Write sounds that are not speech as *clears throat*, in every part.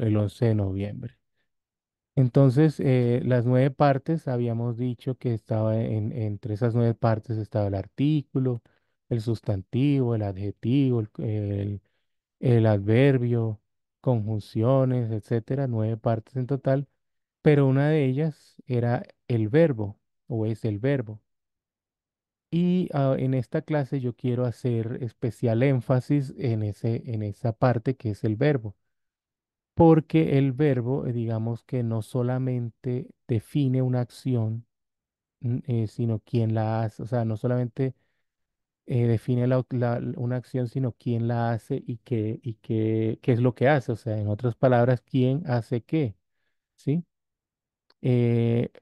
el 11 de noviembre. Entonces, eh, las nueve partes, habíamos dicho que estaba en, entre esas nueve partes estaba el artículo, el sustantivo, el adjetivo, el, adverbio, conjunciones, etcétera, nueve partes en total, pero una de ellas era el verbo o es el verbo. Y ah, en esta clase yo quiero hacer especial énfasis en, ese, en esa parte que es el verbo porque el verbo, eh, digamos que no solamente define una acción, mm, eh, sino quién la hace, o sea, no solamente eh, define una acción, sino quién la hace y, qué, y qué, es lo que hace, o sea, en otras palabras, quién hace qué, ¿sí?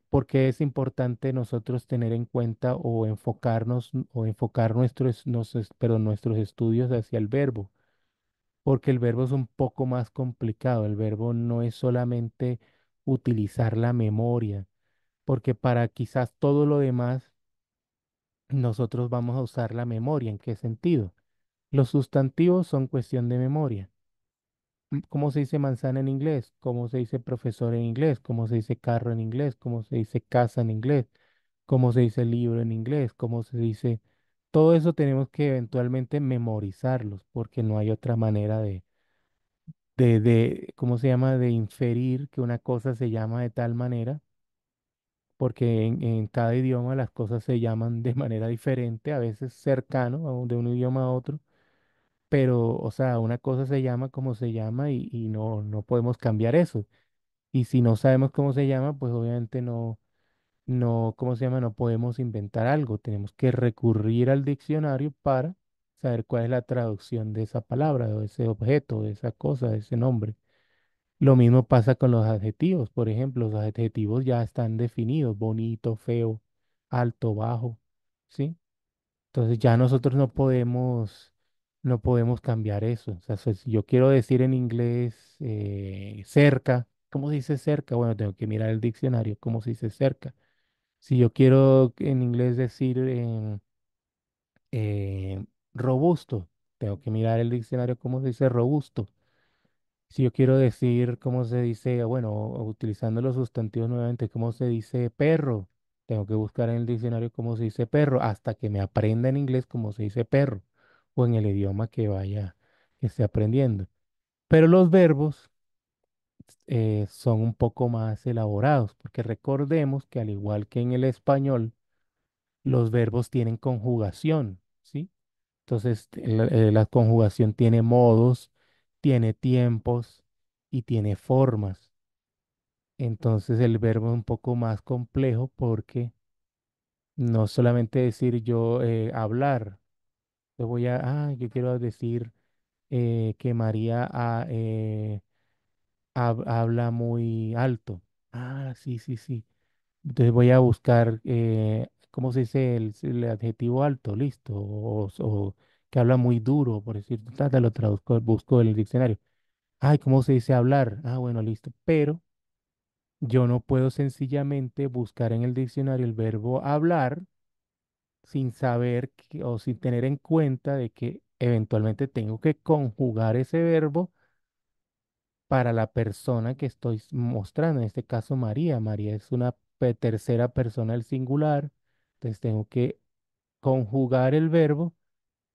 porque es importante nosotros tener en cuenta o enfocarnos o enfocar nuestros, nuestros estudios hacia el verbo porque el verbo es un poco más complicado. El verbo no es solamente utilizar la memoria, porque para quizás todo lo demás nosotros vamos a usar la memoria. ¿En qué sentido? Los sustantivos son cuestión de memoria. Mm, ¿Cómo se dice manzana en inglés? ¿Cómo se dice profesor en inglés? ¿Cómo se dice carro en inglés? ¿Cómo se dice casa en inglés? ¿Cómo se dice libro en inglés? ¿Cómo se dice todo eso tenemos que eventualmente memorizarlos porque no hay otra manera de, de, ¿cómo se llama?, de inferir que una cosa se llama de tal manera, porque en, cada idioma las cosas se llaman de manera diferente, a veces cercano de un idioma a otro, pero, o sea, una cosa se llama como se llama y, y no, no podemos cambiar eso. Y si no sabemos cómo se llama, pues obviamente no, no, ¿cómo se llama? No podemos inventar algo, tenemos que recurrir al diccionario para saber cuál es la traducción de esa palabra, de ese objeto, de esa cosa, de ese nombre. Lo mismo pasa con los adjetivos, por ejemplo, los adjetivos ya están definidos, bonito, feo, alto, bajo, ¿sí? Entonces ya nosotros no podemos, no podemos cambiar eso. yo quiero decir en inglés eh, cerca, ¿cómo se dice cerca? Bueno, tengo que mirar el diccionario, ¿cómo se dice cerca? Si yo quiero en inglés decir em, eh, robusto, tengo que mirar el diccionario cómo se dice robusto. Si yo quiero decir cómo se dice, bueno, utilizando los sustantivos nuevamente, cómo se dice perro, tengo que buscar en el diccionario cómo se dice perro hasta que me aprenda en inglés cómo se dice perro o en el idioma que vaya, que esté aprendiendo. Pero los verbos eh, son un poco más elaborados, porque recordemos que al igual que en el español, los verbos tienen conjugación, ¿sí? Entonces, eh, la, conjugación tiene modos, tiene tiempos y tiene formas. Entonces, el verbo es un poco más complejo porque no solamente decir yo eh, hablar, yo voy a, ah, yo quiero decir que María ha... Ah, habla muy alto. Ah, sí, sí, sí. Entonces voy a buscar, eh, ¿cómo se dice el, adjetivo alto? Listo. O, o que habla muy duro, por decir, lo traduzco, busco en el diccionario. Ay, ¿cómo se dice hablar? Ah, bueno, listo. Pero yo no puedo sencillamente buscar en el diccionario el verbo hablar sin saber o sin tener en cuenta de que eventualmente tengo que conjugar ese verbo para la persona que estoy mostrando. En este caso, María. María es una tercera persona del singular. Entonces tengo que conjugar el verbo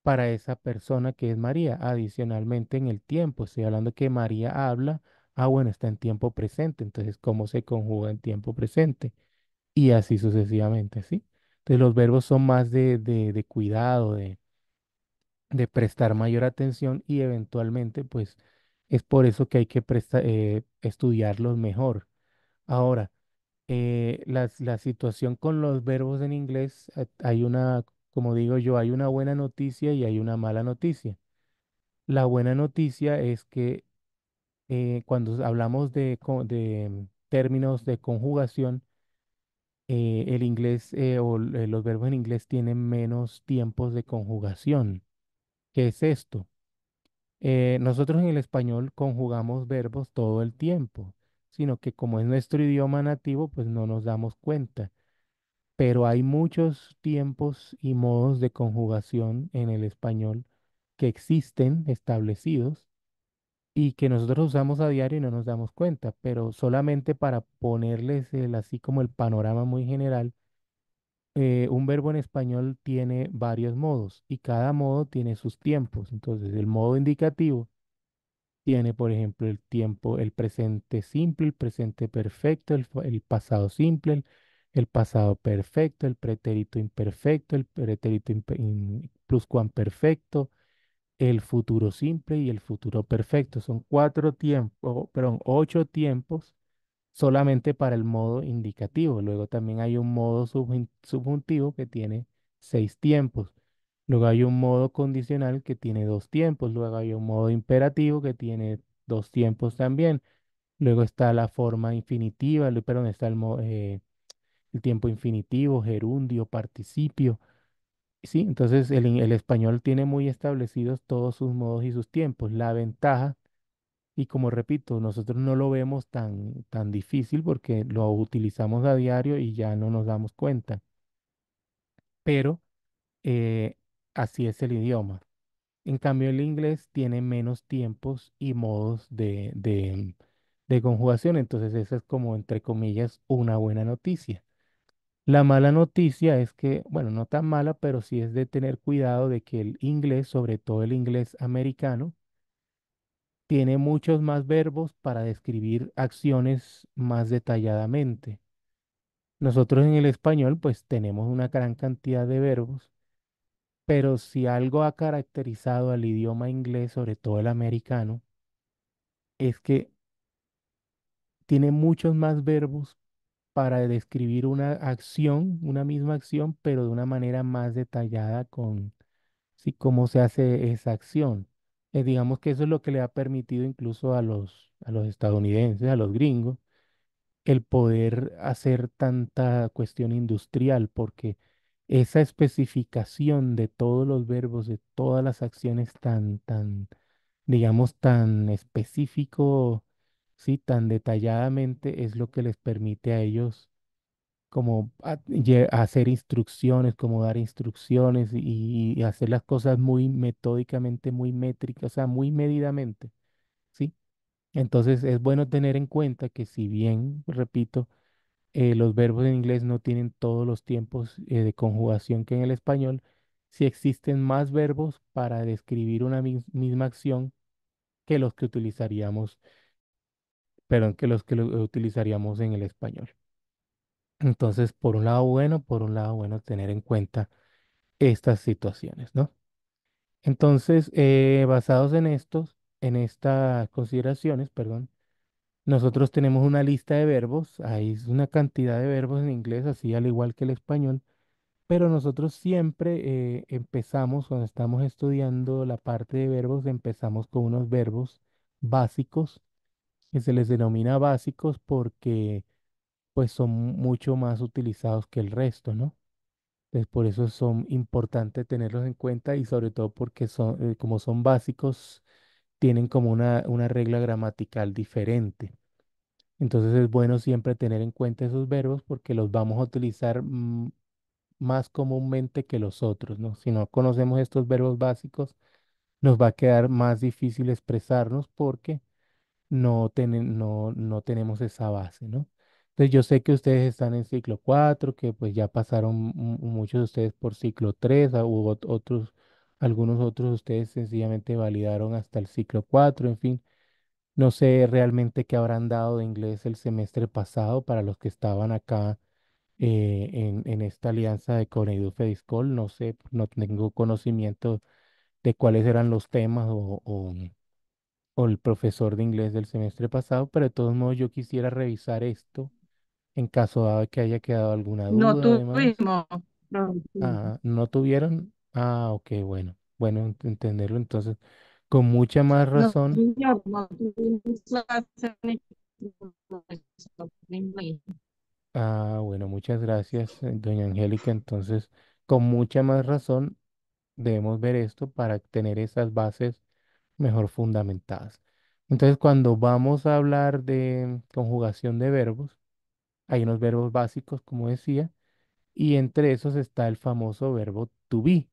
para esa persona que es María. Adicionalmente en el tiempo, estoy hablando que María habla, ah, bueno, está en tiempo presente, entonces cómo se conjuga en tiempo presente y así sucesivamente, ¿sí? Entonces los verbos son más de, de, de cuidado, de, de prestar mayor atención y eventualmente pues es por eso que hay que eh, estudiarlos mejor. Ahora, eh, la, situación con los verbos en inglés, eh, hay una, como digo yo, hay una buena noticia y hay una mala noticia. La buena noticia es que cuando hablamos de, términos de conjugación, el inglés o los verbos en inglés tienen menos tiempos de conjugación. ¿Qué es esto? Eh, nosotros en el español conjugamos verbos todo el tiempo, sino que como es nuestro idioma nativo, pues no nos damos cuenta. Pero hay muchos tiempos y modos de conjugación en el español que existen establecidos y que nosotros usamos a diario y no nos damos cuenta, pero solamente para ponerles el, así como el panorama muy general, eh, un verbo en español tiene varios modos y cada modo tiene sus tiempos. Entonces, el modo indicativo tiene, por ejemplo, el tiempo, el presente simple, el presente perfecto, el, pasado simple, el, pasado perfecto, el pretérito imperfecto, el pretérito pluscuamperfecto, el futuro simple y el futuro perfecto. Son cuatro tiempos, perdón, ocho tiempos solamente para el modo indicativo. Luego también hay un modo subjuntivo que tiene seis tiempos. Luego hay un modo condicional que tiene dos tiempos. Luego hay un modo imperativo que tiene dos tiempos también. Luego está la forma infinitiva, perdón, está el, eh, el tiempo infinitivo, gerundio, participio. ¿sí? Entonces el, el español tiene muy establecidos todos sus modos y sus tiempos. La ventaja y como repito, nosotros no lo vemos tan, tan difícil porque lo utilizamos a diario y ya no nos damos cuenta. Pero eh, así es el idioma. En cambio, el inglés tiene menos tiempos y modos de, de conjugación. Entonces, esa es como, entre comillas, una buena noticia. La mala noticia es que, bueno, no tan mala, pero sí es de tener cuidado de que el inglés, sobre todo el inglés americano, tiene muchos más verbos para describir acciones más detalladamente. Nosotros en el español pues tenemos una gran cantidad de verbos, pero si algo ha caracterizado al idioma inglés, sobre todo el americano, es que tiene muchos más verbos para describir una acción, una misma acción, pero de una manera más detallada con si cómo se hace esa acción. Eh, digamos que eso es lo que le ha permitido incluso a los, a los estadounidenses, a los gringos, el poder hacer tanta cuestión industrial, porque esa especificación de todos los verbos, de todas las acciones tan, tan, digamos, tan específico, sí, tan detalladamente, es lo que les permite a ellos como hacer instrucciones, como dar instrucciones y, hacer las cosas muy metódicamente, muy métricas, o sea, muy medidamente, ¿sí? Entonces es bueno tener en cuenta que si bien, repito, eh, los verbos en inglés no tienen todos los tiempos eh, de conjugación que en el español, si existen más verbos para describir una misma acción que los que utilizaríamos, perdón, que los que utilizaríamos en el español. Entonces, por un lado bueno, por un lado bueno tener en cuenta estas situaciones, ¿no? Entonces, eh, basados en estos, en estas consideraciones, perdón, nosotros tenemos una lista de verbos, hay una cantidad de verbos en inglés, así al igual que el español, pero nosotros siempre eh, empezamos, cuando estamos estudiando la parte de verbos, empezamos con unos verbos básicos, que se les denomina básicos porque pues son mucho más utilizados que el resto, ¿no? Entonces, por eso son importantes tenerlos en cuenta y sobre todo porque son, eh, como son básicos, tienen como una, una regla gramatical diferente. Entonces es bueno siempre tener en cuenta esos verbos porque los vamos a utilizar más comúnmente que los otros, ¿no? Si no conocemos estos verbos básicos, nos va a quedar más difícil expresarnos porque no, no, no tenemos esa base, ¿no? Entonces pues, yo sé que ustedes están en ciclo 4, que pues ya pasaron muchos de ustedes por ciclo 3, hubo otros, algunos otros de ustedes sencillamente validaron hasta el ciclo 4, en fin. No sé realmente qué habrán dado de inglés el semestre pasado para los que estaban acá eh, en, esta alianza de Conedu Fediscol. No sé, no tengo conocimiento de cuáles eran los temas o el profesor de inglés del semestre pasado, pero de todos modos yo quisiera revisar esto en caso de que haya quedado alguna duda, no tuvimos. ¿no tuvieron? Ah, ok, bueno. Bueno, entenderlo entonces. Con mucha más razón. Ah, bueno, muchas gracias, eh, doña Angélica. Entonces, con mucha más razón debemos ver esto para tener esas bases mejor fundamentadas. Entonces, cuando vamos a hablar de conjugación de verbos, hay unos verbos básicos, como decía, y entre esos está el famoso verbo to be,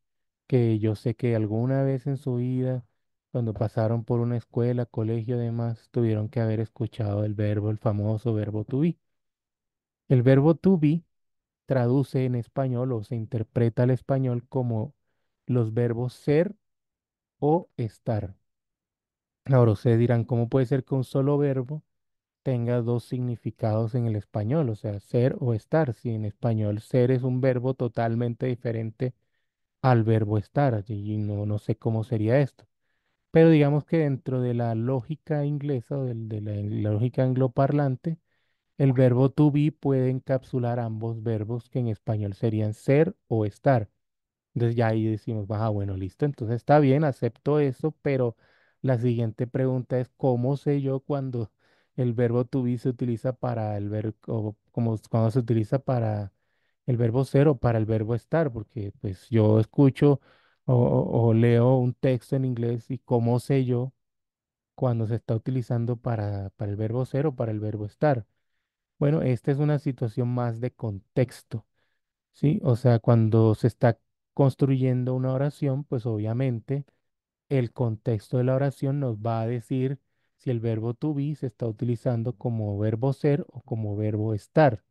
que yo sé que alguna vez en su vida, cuando pasaron por una escuela, colegio, demás, tuvieron que haber escuchado el verbo, el famoso verbo to be. El verbo to be traduce en español o se interpreta al español como los verbos ser o estar. Ahora ustedes dirán, ¿cómo puede ser que un solo verbo tenga dos significados en el español, o sea, ser o estar. Si en español ser es un verbo totalmente diferente al verbo estar, y no, no sé cómo sería esto. Pero digamos que dentro de la lógica inglesa o de, la, lógica angloparlante, el verbo to be puede encapsular ambos verbos que en español serían ser o estar. Entonces ya ahí decimos, baja, ah, bueno, listo, entonces está bien, acepto eso, pero la siguiente pregunta es, ¿cómo sé yo cuando el verbo to be se utiliza para el verbo, como cuando se utiliza para el verbo ser o para el verbo estar, porque pues yo escucho o, leo un texto en inglés y cómo sé yo cuando se está utilizando para, para el verbo ser o para el verbo estar. Bueno, esta es una situación más de contexto, ¿sí? O sea, cuando se está construyendo una oración, pues obviamente el contexto de la oración nos va a decir si el verbo to be se está utilizando como verbo ser o como verbo estar.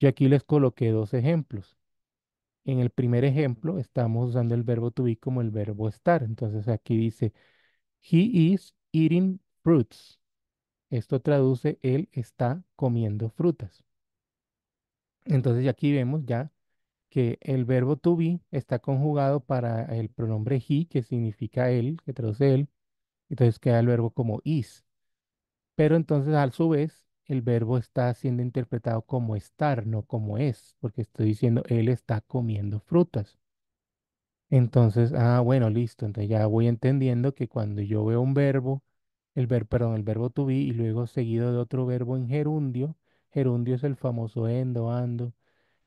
Yo aquí les coloqué dos ejemplos. En el primer ejemplo estamos usando el verbo to be como el verbo estar. Entonces aquí dice, he is eating fruits. Esto traduce, él está comiendo frutas. Entonces aquí vemos ya que el verbo to be está conjugado para el pronombre he, que significa él, que traduce él. Entonces queda el verbo como is. Pero entonces, a su vez, el verbo está siendo interpretado como estar, no como es, porque estoy diciendo, él está comiendo frutas. Entonces, ah, bueno, listo. Entonces ya voy entendiendo que cuando yo veo un verbo, el verbo, perdón, el verbo to be y luego seguido de otro verbo en gerundio, gerundio es el famoso endo, ando,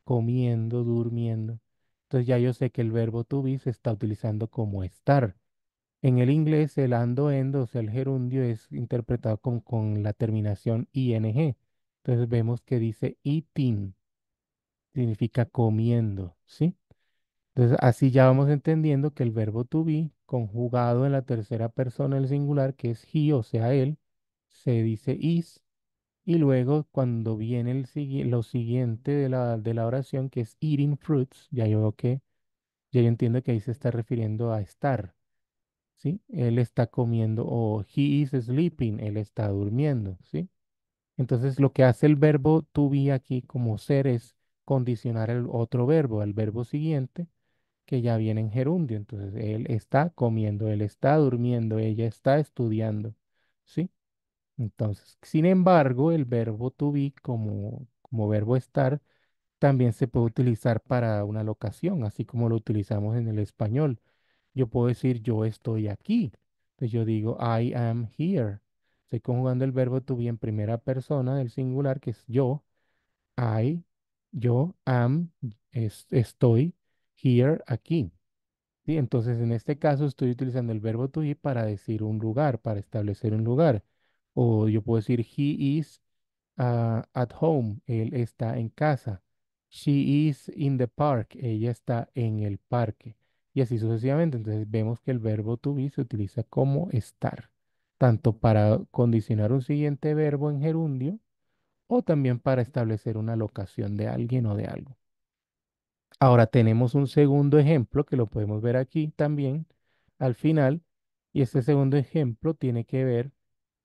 comiendo, durmiendo. Entonces ya yo sé que el verbo to be se está utilizando como estar. En el inglés, el ando, endo, o sea, el gerundio es interpretado con, con la terminación ing. Entonces vemos que dice eating, significa comiendo, ¿sí? Entonces así ya vamos entendiendo que el verbo to be, conjugado en la tercera persona del singular, que es he, o sea, él, se dice is, y luego cuando viene el, lo siguiente de la, de la oración, que es eating fruits, ya yo que, ya yo entiendo que ahí se está refiriendo a estar ¿sí? Él está comiendo o he is sleeping, él está durmiendo, ¿sí? Entonces lo que hace el verbo to be aquí como ser es condicionar el otro verbo, el verbo siguiente, que ya viene en gerundio. Entonces él está comiendo, él está durmiendo, ella está estudiando, ¿sí? Entonces, sin embargo, el verbo to be como, como verbo estar también se puede utilizar para una locación, así como lo utilizamos en el español yo puedo decir yo estoy aquí. Entonces yo digo I am here. Estoy conjugando el verbo to be en primera persona del singular, que es yo. I, yo am, estoy, here, aquí. Entonces, en este caso, estoy utilizando el verbo to be para decir un lugar, para establecer un lugar. O yo puedo decir, he is ah, at home, él está en casa. She is in the park, ella está en el parque y así sucesivamente. Entonces vemos que el verbo to be se utiliza como estar, tanto para condicionar un siguiente verbo en gerundio o también para establecer una locación de alguien o de algo. Ahora tenemos un segundo ejemplo que lo podemos ver aquí también al final y este segundo ejemplo tiene que ver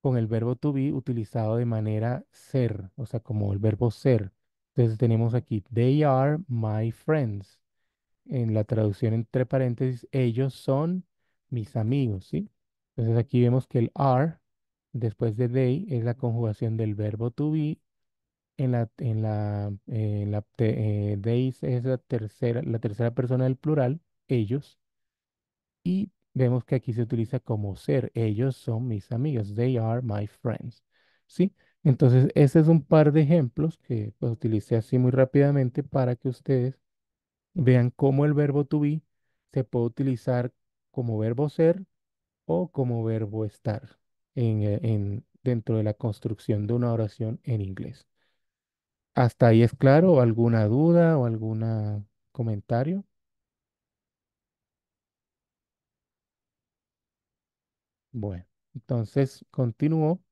con el verbo to be utilizado de manera ser, o sea, como el verbo ser. Entonces tenemos aquí, they are my friends en la traducción entre paréntesis, ellos son mis amigos, ¿sí? Entonces aquí vemos que el are después de they es la conjugación del verbo to be. En la, en la, eh, la eh, es la tercera, la tercera persona del plural, ellos. Y vemos que aquí se utiliza como ser. Ellos son mis amigos. They are my friends. ¿Sí? Entonces, ese es un par de ejemplos que pues, utilicé así muy rápidamente para que ustedes Vean cómo el verbo to be se puede utilizar como verbo ser o como verbo estar en, eh, dentro de la construcción de una oración en inglés. ¿Hasta ahí es claro? ¿Alguna duda o algún comentario? Bueno, entonces continúo.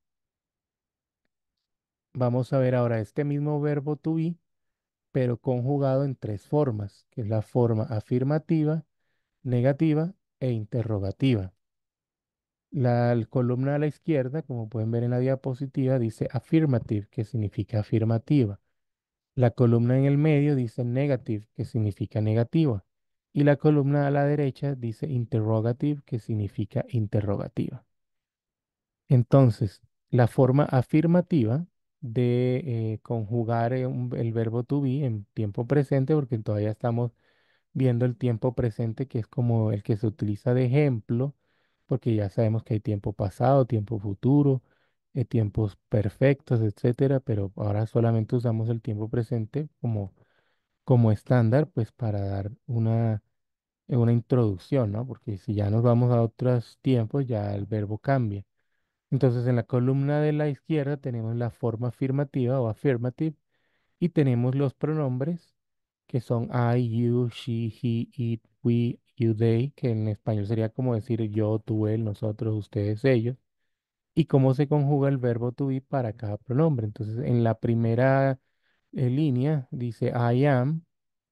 Vamos a ver ahora este mismo verbo to be pero conjugado en tres formas, que es la forma afirmativa, negativa e interrogativa. La columna a la izquierda, como pueden ver en la diapositiva, dice affirmative, que significa afirmativa. La columna en el medio dice negative, que significa negativa. Y la columna a la derecha dice interrogative, que significa interrogativa. Entonces, la forma afirmativa de eh, conjugar eh, el verbo to be en tiempo presente, porque todavía estamos viendo el tiempo presente, que es como el que se utiliza de ejemplo, porque ya sabemos que hay tiempo pasado, tiempo futuro, eh, tiempos perfectos, etcétera, pero ahora solamente usamos el tiempo presente como, como estándar, pues para dar una, una introducción, ¿no? Porque si ya nos vamos a otros tiempos, ya el verbo cambia. Entonces, en la columna de la izquierda tenemos la forma afirmativa o affirmative y tenemos los pronombres que son I, you, she, he, it, we, you, they, que en español sería como decir yo, tú, él, nosotros, ustedes, ellos, y cómo se conjuga el verbo to be para cada pronombre. Entonces, en la primera eh, línea dice I am,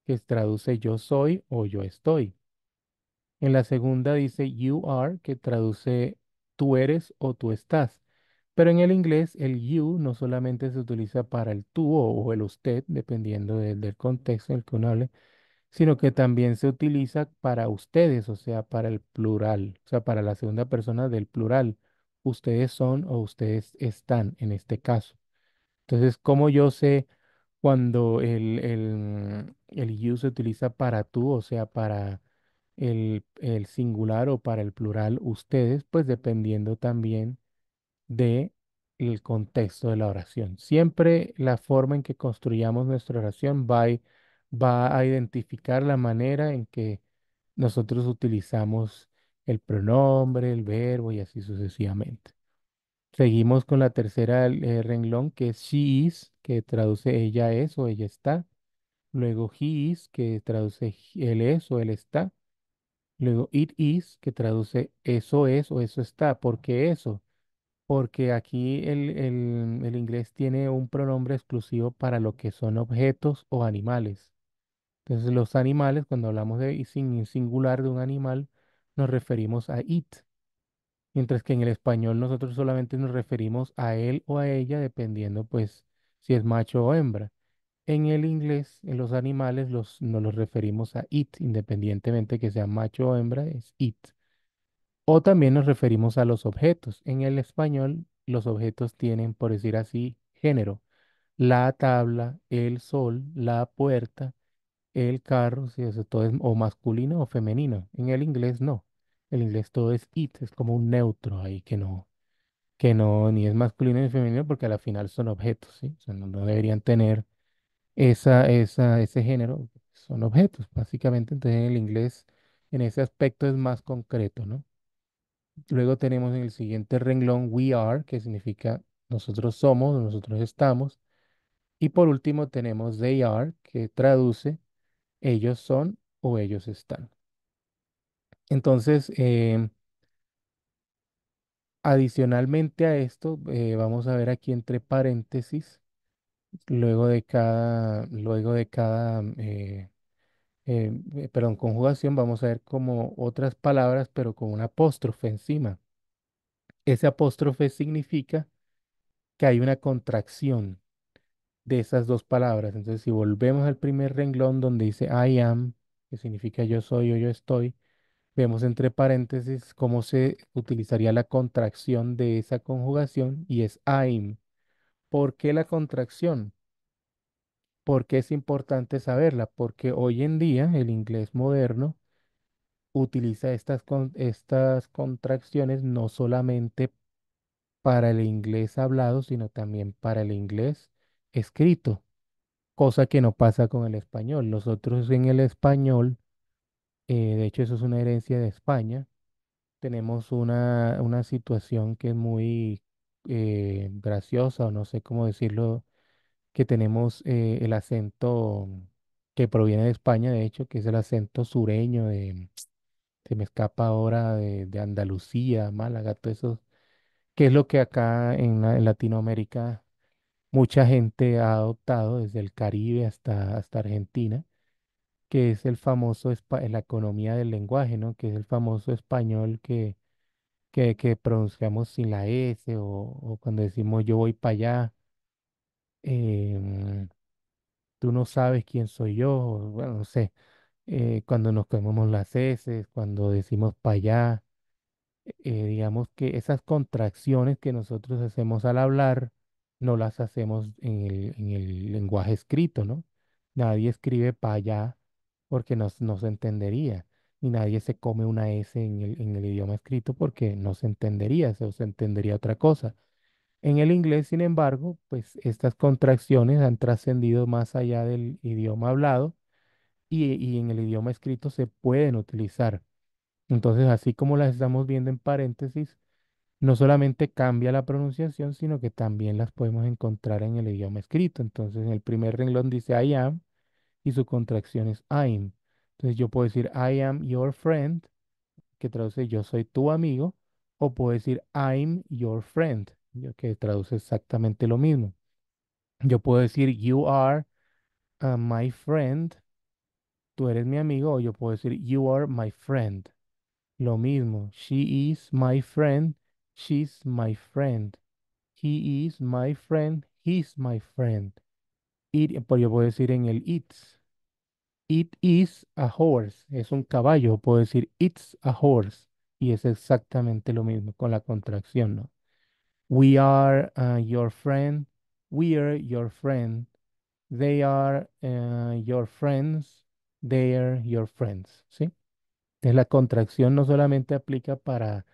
que traduce yo soy o yo estoy. En la segunda dice you are, que traduce tú eres o tú estás. Pero en el inglés el you no solamente se utiliza para el tú o, el usted, dependiendo del contexto en el que uno hable, sino que también se utiliza para ustedes, o sea, para el plural, o sea, para la segunda persona del plural. Ustedes son o ustedes están en este caso. Entonces, ¿cómo yo sé cuando el you se utiliza para tú, o sea, para el, singular o para el plural ustedes, pues dependiendo también de el contexto de la oración. Siempre la forma en que construyamos nuestra oración va a, va a identificar la manera en que nosotros utilizamos el pronombre, el verbo y así sucesivamente. Seguimos con la tercera eh, renglón que es she is, que traduce ella es o ella está. Luego he is, que traduce él es o él está. Luego, it is, que traduce eso es o eso está. ¿Por qué eso? Porque aquí el, inglés tiene un pronombre exclusivo para lo que son objetos o animales. Entonces, los animales, cuando hablamos de singular de un animal, nos referimos a it. Mientras que en el español nosotros solamente nos referimos a él o a ella, dependiendo pues si es macho o hembra. En el inglés, en los animales los, nos los referimos a it, independientemente que sea macho o hembra, es it. O también nos referimos a los objetos. En el español, los objetos tienen, por decir así, género. La tabla, el sol, la puerta, el carro, si eso todo es o masculino o femenino. En el inglés no. El inglés todo es it, es como un neutro ahí que no, que no ni es masculino ni femenino porque a la final son objetos, ¿sí? O sea, no deberían tener ese género, son objetos, básicamente. Entonces, en el inglés, en ese aspecto es más concreto, ¿no? Luego tenemos en el siguiente renglón we are, que significa nosotros somos, nosotros estamos. Y por último tenemos they are, que traduce ellos son o ellos están. Entonces, em, adicionalmente a esto, eh, vamos a ver aquí entre paréntesis Luego de cada, luego de cada, eh, eh, eh, conjugación, vamos a ver como otras palabras, pero con una apóstrofe encima. Ese apóstrofe significa que hay una contracción de esas dos palabras. Entonces, si volvemos al primer renglón donde dice I am, que significa yo soy o yo estoy, vemos entre paréntesis cómo se utilizaría la contracción de esa conjugación y es I'm. ¿Por qué la contracción? ¿Por qué es importante saberla? Porque hoy en día el inglés moderno utiliza estas, estas contracciones no solamente para el inglés hablado, sino también para el inglés escrito, cosa que no pasa con el español. Nosotros en el español, eh, de hecho eso es una herencia de España, tenemos una, una situación que es muy eh, graciosa o no sé cómo decirlo, que tenemos eh, el acento que proviene de España, de hecho, que es el acento sureño de, se me escapa ahora, de, Andalucía, Málaga, todo eso, que es lo que acá en, Latinoamérica mucha gente ha adoptado, desde el Caribe hasta, hasta Argentina, que es el famoso, la economía del lenguaje, ¿no? Que es el famoso español que que, pronunciamos sin la S o, cuando decimos yo voy para allá, em, tú no sabes quién soy yo, bueno, no sé, eh, cuando nos comemos las S, cuando decimos para allá, eh, digamos que esas contracciones que nosotros hacemos al hablar, no las hacemos en el, en el lenguaje escrito, ¿no? Nadie escribe para allá porque nos, nos entendería y nadie se come una S en el, idioma escrito porque no se entendería, se, entendería otra cosa. En el inglés, sin embargo, pues estas contracciones han trascendido más allá del idioma hablado y, y, en el idioma escrito se pueden utilizar. Entonces, así como las estamos viendo en paréntesis, no solamente cambia la pronunciación, sino que también las podemos encontrar en el idioma escrito. Entonces, en el primer renglón dice I am y su contracción es I'm. Entonces yo puedo decir, I am your friend, que traduce yo soy tu amigo, o puedo decir, I'm your friend, que traduce exactamente lo mismo. Yo puedo decir, you are uh, my friend, tú eres mi amigo, o yo puedo decir, you are my friend. Lo mismo, she is my friend, she's my friend. He is my friend, he's my friend. It, pues, yo puedo decir en el it's, It is a horse. Es un caballo. Puedo decir it's a horse. Y es exactamente lo mismo con la contracción, ¿no? We are uh, your friend. We are your friend. They are uh, your friends. They are your friends. ¿Sí? Entonces la contracción no solamente aplica para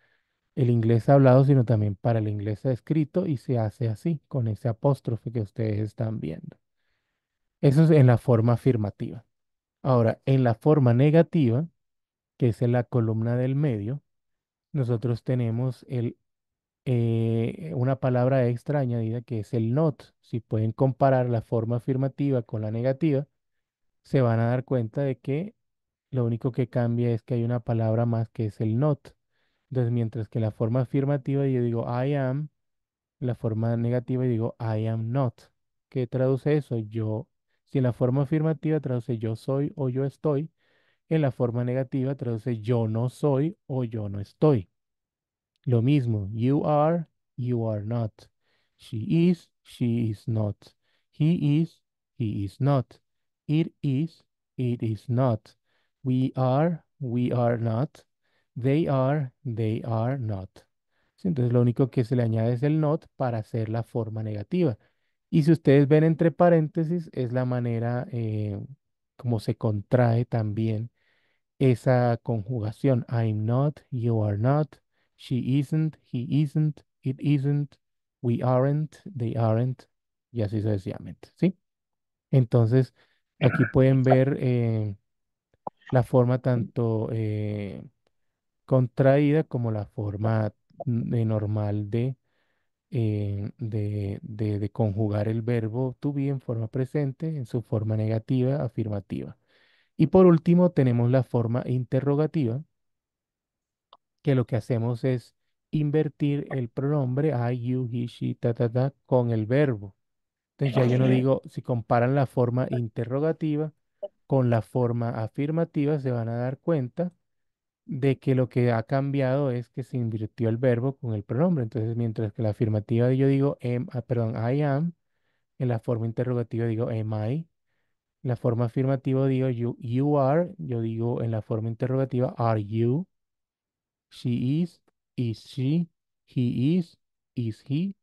el inglés hablado, sino también para el inglés escrito y se hace así, con ese apóstrofe que ustedes están viendo. Eso es en la forma afirmativa. Ahora, en la forma negativa, que es en la columna del medio, nosotros tenemos el, eh, una palabra extra añadida que es el not. Si pueden comparar la forma afirmativa con la negativa, se van a dar cuenta de que lo único que cambia es que hay una palabra más que es el not. Entonces, mientras que la forma afirmativa yo digo I am, la forma negativa digo I am not. ¿Qué traduce eso? Yo si en la forma afirmativa traduce yo soy o yo estoy, en la forma negativa traduce yo no soy o yo no estoy. Lo mismo, you are, you are not. She is, she is not. He is, he is not. It is, it is not. We are, we are not. They are, they are not. Entonces lo único que se le añade es el not para hacer la forma negativa. Y si ustedes ven entre paréntesis, es la manera eh, como se contrae también esa conjugación. I'm not, you are not, she isn't, he isn't, it isn't, we aren't, they aren't, y así sucesivamente, ¿sí? Entonces, aquí *clears throat* pueden ver eh, la forma tanto eh, contraída como la forma mm, normal de eh, de, conjugar el verbo to be en forma presente, en su forma negativa, afirmativa. Y por último, tenemos la forma interrogativa, que lo que hacemos es invertir el pronombre I, you, he, she, ta, ta, con el verbo. Entonces ya yo no digo, si comparan la forma interrogativa con la forma afirmativa, se van a dar cuenta de que lo que ha cambiado es que se invirtió el verbo con el pronombre. Entonces, mientras que la afirmativa yo digo, am, em, ah, perdón, I am, en la forma interrogativa digo am I. En la forma afirmativa digo you, you are, yo digo en la forma interrogativa are you. She is, is she, he is, is he,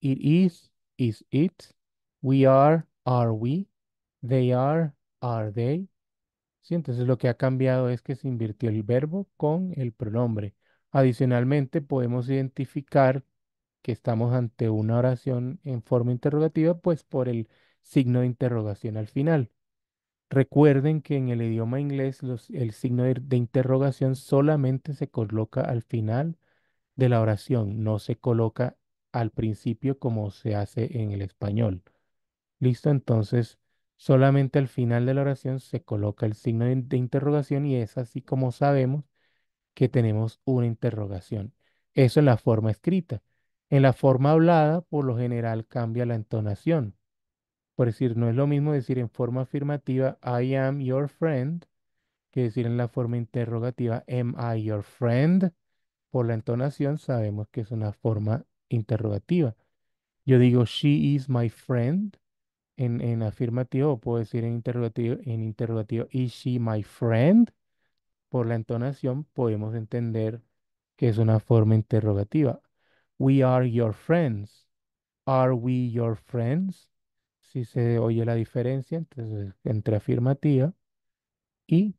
it is, is it, we are, are we, they are, are they, ¿sí? Entonces lo que ha cambiado es que se invirtió el verbo con el pronombre. Adicionalmente, podemos identificar que estamos ante una oración en forma interrogativa, pues por el signo de interrogación al final. Recuerden que en el idioma inglés el signo de interrogación solamente se coloca al final de la oración, no se coloca al principio como se hace en el español. Listo, entonces Solamente al final de la oración se coloca el signo de interrogación y es así como sabemos que tenemos una interrogación. Eso es la forma escrita. En la forma hablada, por lo general, cambia la entonación. Por decir, no es lo mismo decir en forma afirmativa, I am your friend, que decir en la forma interrogativa, am I your friend? Por la entonación sabemos que es una forma interrogativa. Yo digo, she is my friend, en, en afirmativo, puedo decir en interrogativo, en interrogativo, ¿is she my friend? Por la entonación podemos entender que es una forma interrogativa. We are your friends. Are we your friends? Si se oye la diferencia entonces, entre afirmativa y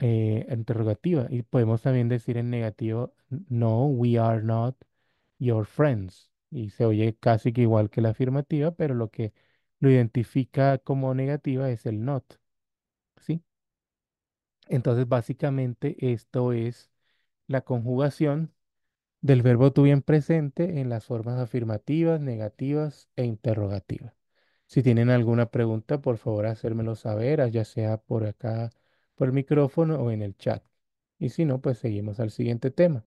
eh, interrogativa. Y podemos también decir en negativo, no, we are not your friends. Y se oye casi que igual que la afirmativa, pero lo que lo identifica como negativa es el not, ¿sí? Entonces, básicamente, esto es la conjugación del verbo tú bien presente en las formas afirmativas, negativas e interrogativas. Si tienen alguna pregunta, por favor, hacérmelo saber, ya sea por acá, por el micrófono o en el chat. Y si no, pues seguimos al siguiente tema.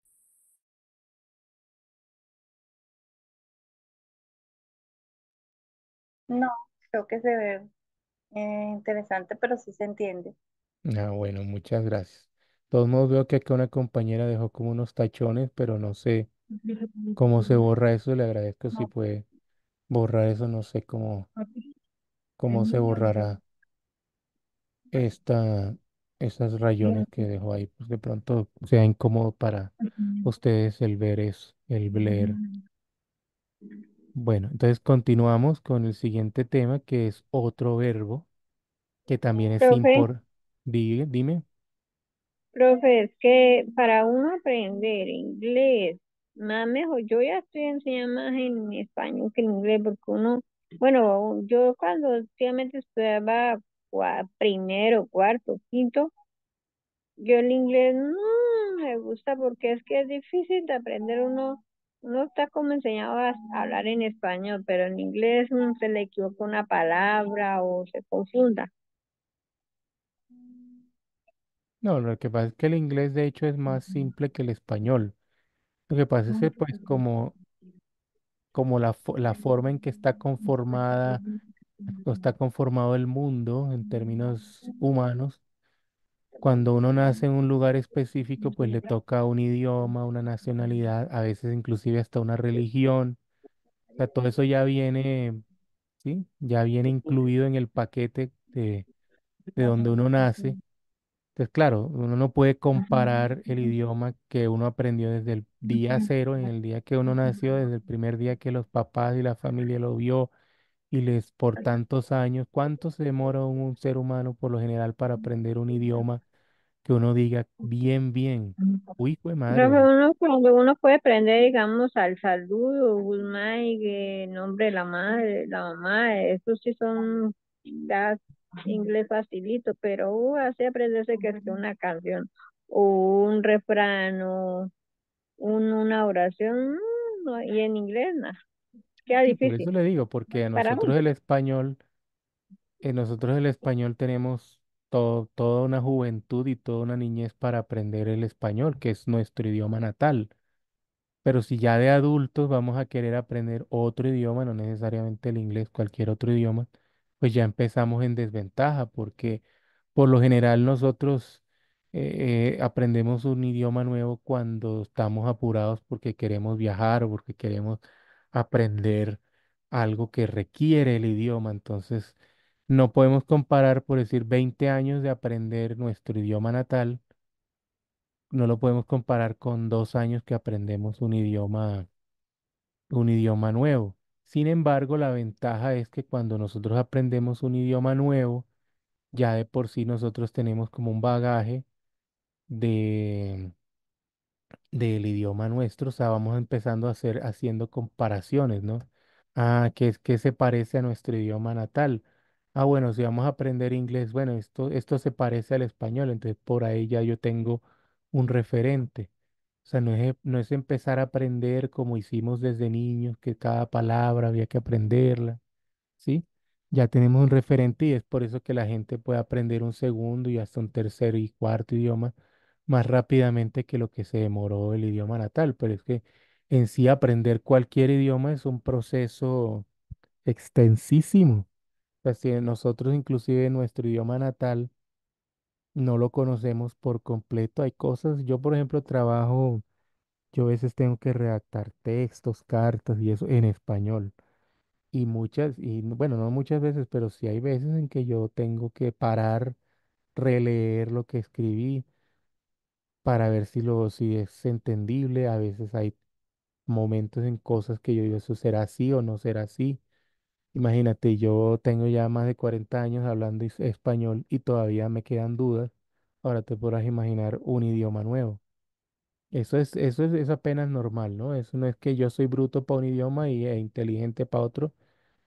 No, creo que se ve eh, interesante, pero sí se entiende. Ah, bueno, muchas gracias. De todos modos, veo que acá una compañera dejó como unos tachones, pero no sé *laughs* cómo se borra eso. Le agradezco si puede borrar eso. No sé cómo, cómo se borrará esta, rayones que dejó ahí. Pues de pronto sea incómodo para *laughs* ustedes el ver eso, el leer. Bueno, entonces continuamos con el siguiente tema, que es otro verbo, que también es importante. Dime, profe, es que para uno aprender inglés, más mejor, yo ya estoy enseñando más en español que en inglés, porque uno, bueno, yo cuando estudiaba primero, cuarto, quinto, yo el inglés no me gusta porque es que es difícil de aprender uno no está como enseñado a hablar en español, pero en inglés se le equivoca una palabra o se confunda. No, lo que pasa es que el inglés de hecho es más simple que el español. Lo que pasa es que pues ah. como, como la, la forma en que está conformada o está conformado el mundo en términos humanos, cuando uno nace en un lugar específico, pues le toca un idioma, una nacionalidad, a veces inclusive hasta una religión. O sea, todo eso ya viene, ¿sí? Ya viene incluido en el paquete de, de donde uno nace. Entonces, claro, uno no puede comparar el idioma que uno aprendió desde el día cero, en el día que uno nació, desde el primer día que los papás y la familia lo vio y les por tantos años. ¿Cuánto se demora un ser humano por lo general para aprender un idioma que uno diga bien, bien, mm. uy, fue madre. Pero cuando uno puede aprender, digamos, al saludo, Guzmán, nombre de la madre, la mamá, eso sí son las inglés facilito, pero uh, así aprenderse que es una canción, o un refrán, o una oración, mm, no, y en inglés nada. Queda difícil. Por eso le digo, porque nosotros el español, en eh, nosotros el español tenemos toda una juventud y toda una niñez para aprender el español, que es nuestro idioma natal. Pero si ya de adultos vamos a querer aprender otro idioma, no necesariamente el inglés, cualquier otro idioma, pues ya empezamos en desventaja, porque por lo general nosotros eh, eh, aprendemos un idioma nuevo cuando estamos apurados porque queremos viajar o porque queremos aprender algo que requiere el idioma. Entonces, no podemos comparar, por decir, 20 años de aprender nuestro idioma natal, no lo podemos comparar con dos años que aprendemos un idioma, un idioma nuevo. Sin embargo, la ventaja es que cuando nosotros aprendemos un idioma nuevo, ya de por sí nosotros tenemos como un bagaje de del idioma nuestro, o sea, vamos empezando a hacer haciendo comparaciones, ¿no? Ah, es que se parece a nuestro idioma natal? Ah, bueno, si vamos a aprender inglés, bueno, esto, esto se parece al español, entonces por ahí ya yo tengo un referente. O sea, no es, e, no es empezar a aprender como hicimos desde niños, que cada palabra había que aprenderla, ¿sí? Ya tenemos un referente y es por eso que la gente puede aprender un segundo y hasta un tercer y cuarto idioma más rápidamente que lo que se demoró el idioma natal. Pero es que en sí aprender cualquier idioma es un proceso extensísimo. Pues, nosotros inclusive en nuestro idioma natal no lo conocemos por completo, hay cosas, yo por ejemplo trabajo, yo a veces tengo que redactar textos, cartas y eso en español. Y muchas, y bueno, no muchas veces, pero sí hay veces en que yo tengo que parar, releer lo que escribí para ver si lo, si es entendible. A veces hay momentos en cosas que yo digo, eso será así o no será así. Imagínate, yo tengo ya más de 40 años hablando español y todavía me quedan dudas. Ahora te podrás imaginar un idioma nuevo. Eso es, eso es, apenas normal, ¿no? Eso no es que yo soy bruto para un idioma y, e inteligente para otro.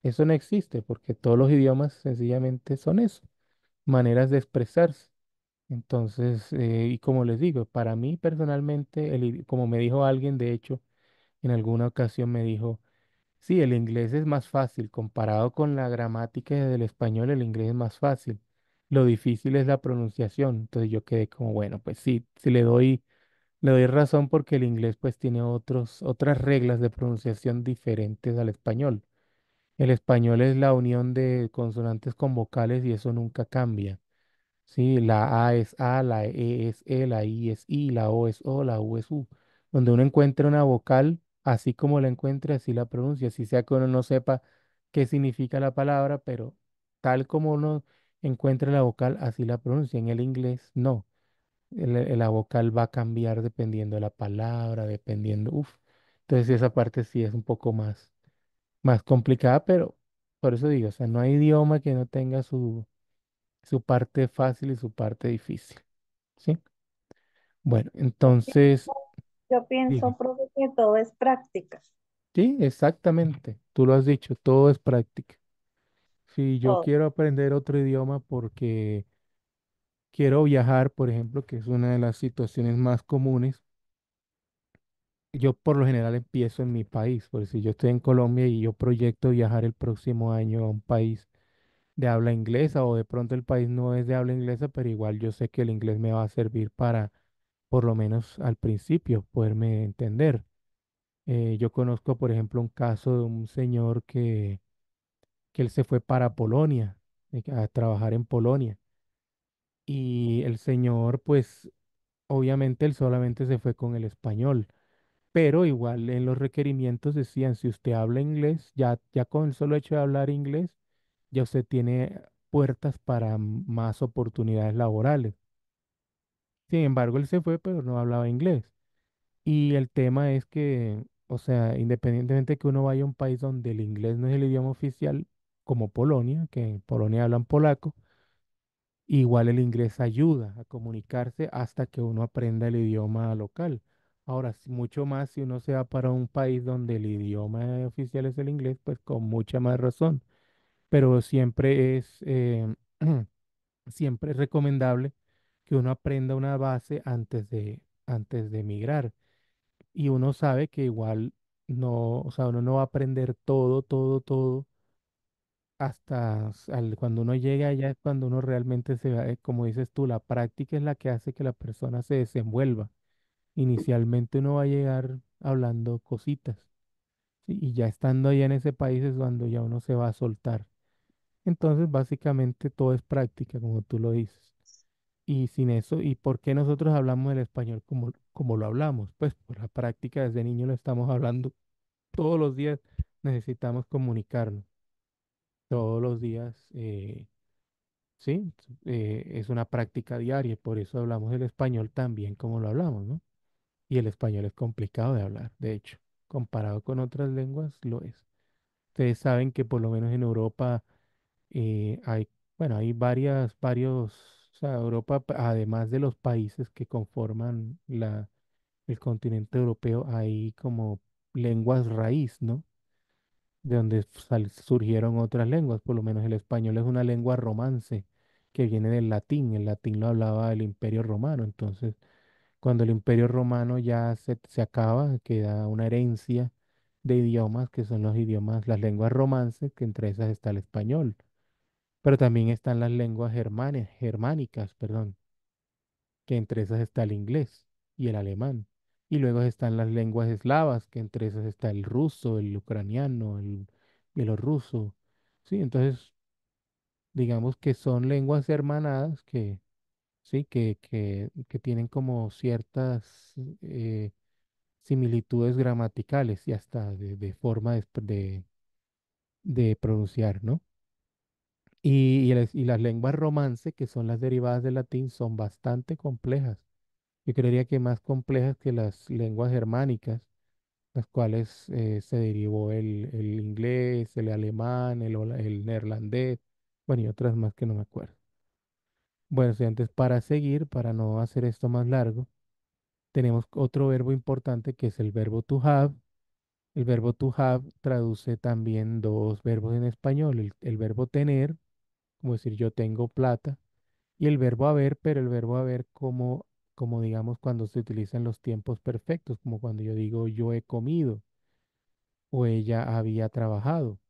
Eso no existe porque todos los idiomas sencillamente son eso, maneras de expresarse. Entonces, eh, y como les digo, para mí personalmente, como me dijo alguien, de hecho, en alguna ocasión me dijo, Sí, el inglés es más fácil. Comparado con la gramática del español, el inglés es más fácil. Lo difícil es la pronunciación. Entonces yo quedé como, bueno, pues sí, sí le doy, le doy razón porque el inglés pues tiene otros, otras reglas de pronunciación diferentes al español. El español es la unión de consonantes con vocales y eso nunca cambia. Sí, la A es A, la E es E, la I es I, la O es O, la U es U. Donde uno encuentra una vocal así como la encuentre, así la pronuncia, si sea que uno no sepa qué significa la palabra, pero tal como uno encuentra la vocal, así la pronuncia. En el inglés, no. la vocal va a cambiar dependiendo de la palabra, dependiendo. Uf. Entonces, esa parte sí es un poco más, más complicada, pero por eso digo, o sea, no hay idioma que no tenga su parte fácil y su parte difícil. ¿Sí? Bueno, entonces. Yo pienso, que todo es práctica. Sí, exactamente. Tú lo has dicho, todo es práctica. Si yo quiero aprender otro idioma porque quiero viajar, por ejemplo, que es una de las situaciones más comunes, yo por lo general empiezo en mi país. Por si yo estoy en Colombia y yo proyecto viajar el próximo año a un país de habla inglesa o de pronto el país no es de habla inglesa, pero igual yo sé que el inglés me va a servir para por lo menos al principio, poderme entender. Eh, yo conozco, por ejemplo, un caso de un señor que, que él se fue para Polonia, eh, a trabajar en Polonia. Y el señor, pues, obviamente él solamente se fue con el español, pero igual en los requerimientos decían, si usted habla inglés, ya, ya con el solo hecho de hablar inglés, ya usted tiene puertas para más oportunidades laborales. Sin embargo, él se fue, pero no hablaba inglés. Y el tema es que, o sea, independientemente que uno vaya a un país donde el inglés no es el idioma oficial, como Polonia, que en Polonia hablan polaco, igual el inglés ayuda a comunicarse hasta que uno aprenda el idioma local. Ahora, mucho más si uno se va para un país donde el idioma oficial es el inglés, pues con mucha más razón. Pero siempre es, eh, *clears throat* siempre es recomendable que uno aprenda una base antes de, antes de emigrar. Y uno sabe que igual no, o sea, uno no va a aprender todo, todo, todo hasta cuando uno llega allá es cuando uno realmente se va, eh, como dices tú, la práctica es la que hace que la persona se desenvuelva. Inicialmente uno va a llegar hablando cositas, Y ya estando allá en ese país es cuando ya uno se va a soltar. Entonces, básicamente todo es práctica, como tú lo dices. Y sin eso, ¿y por qué nosotros hablamos el español como, como lo hablamos? Pues por la práctica desde niño lo estamos hablando. *laughs* Todos los días necesitamos comunicarnos. Todos los días, eh, ¿sí? Eh, es una práctica diaria, por eso hablamos el español también como lo hablamos, ¿no? Y el español es complicado de hablar, de hecho, comparado con otras lenguas, lo es. Ustedes saben que por lo menos en Europa eh, hay, bueno, hay varias, varios o sea, Europa, además de los países que conforman el continente europeo, hay como lenguas raíz, ¿no? De donde surgieron otras lenguas, por lo menos el español es una lengua romance que viene del latín, el latín lo hablaba el Imperio Romano, entonces cuando el Imperio Romano ya se, se acaba, queda una herencia de idiomas que son los idiomas, las lenguas romances, que entre esas está el español. Pero también están las lenguas germánicas, perdón, que entre esas está el inglés y el alemán. Y luego están las lenguas eslavas, que entre esas está el ruso, el ucraniano, el bielorruso. Sí, entonces, digamos que son lenguas hermanadas que, sí, que, que, que tienen como ciertas eh, similitudes gramaticales y hasta de, forma de, de, de pronunciar, ¿no? Y, las lenguas romance, que son las derivadas del latín, son bastante complejas. Yo creería que más complejas que las lenguas germánicas, las cuales eh, se derivó el, el, inglés, el alemán, el, el neerlandés, bueno, y otras más que no me acuerdo. Bueno, antes, para seguir, para no hacer esto más largo, tenemos otro verbo importante que es el verbo to have. El verbo to have traduce también dos verbos en español, el verbo tener como decir yo tengo plata, y el verbo haber, pero el verbo haber como, como digamos cuando se utilizan los tiempos perfectos, como cuando yo digo yo he comido o ella había trabajado.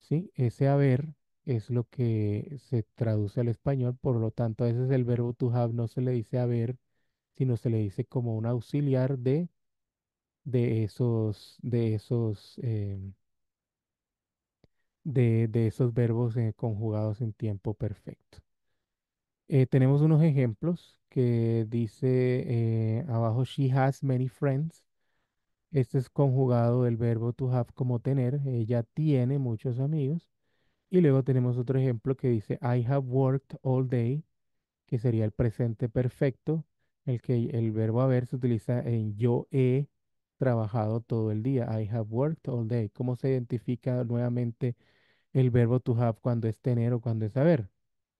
¿sí? Ese haber es lo que se traduce al español, por lo tanto a veces el verbo to have no se le dice haber, sino se le dice como un auxiliar de, de esos, de esos em, de, esos verbos eh, conjugados en tiempo perfecto. Eh, tenemos unos ejemplos que dice eh, abajo, she has many friends. Este es conjugado del verbo to have como tener. Ella tiene muchos amigos. Y luego tenemos otro ejemplo que dice, I have worked all day, que sería el presente perfecto, el que el verbo haber se utiliza en yo he trabajado todo el día. I have worked all day. ¿Cómo se identifica nuevamente el verbo to have cuando es tener o cuando es haber?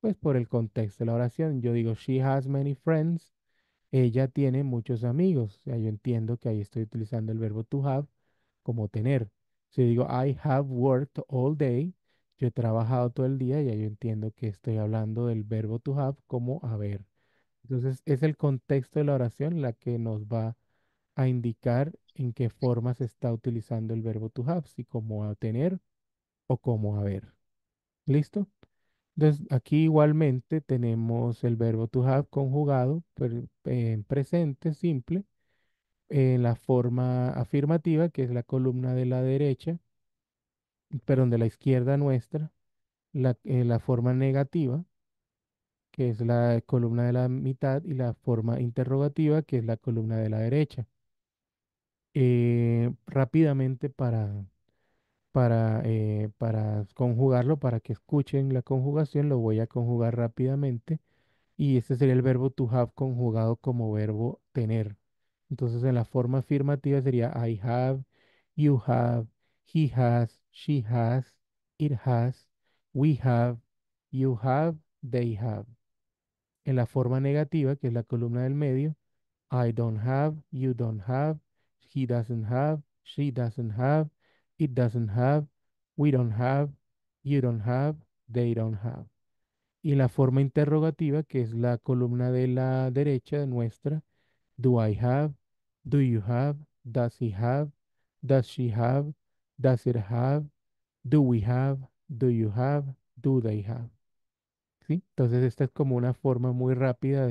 Pues por el contexto de la oración. Yo digo, she has many friends. Ella tiene muchos amigos. ya yo entiendo que ahí estoy utilizando el verbo to have como tener. Si digo, I have worked all day, yo he trabajado todo el día, ya yo entiendo que estoy hablando del verbo to have como haber. Entonces, es el contexto de la oración la que nos va a indicar en qué forma se está utilizando el verbo to have, si como a tener o como haber. ¿Listo? Entonces, aquí igualmente tenemos el verbo to have conjugado en eh, presente simple en la forma afirmativa, que es la columna de la derecha, perdón, de la izquierda nuestra, la, eh, la forma negativa, que es la columna de la mitad, y la forma interrogativa, que es la columna de la derecha. Eh, rápidamente para eh, para, conjugarlo, para que escuchen la conjugación, lo voy a conjugar rápidamente. Y este sería el verbo to have conjugado como verbo tener. Entonces en la forma afirmativa sería I have, you have, he has, she has, it has, we have, you have, they have. En la forma negativa, que es la columna del medio, I don't have, you don't have, he doesn't have, she doesn't have, it doesn't have, we don't have, you don't have, they don't have. Y la forma interrogativa, que es la columna de la derecha de nuestra, do I have, do you have, does he have, does she have, does it have, do we have, do you have, do they have. ¿Sí? Entonces esta es como una forma muy rápida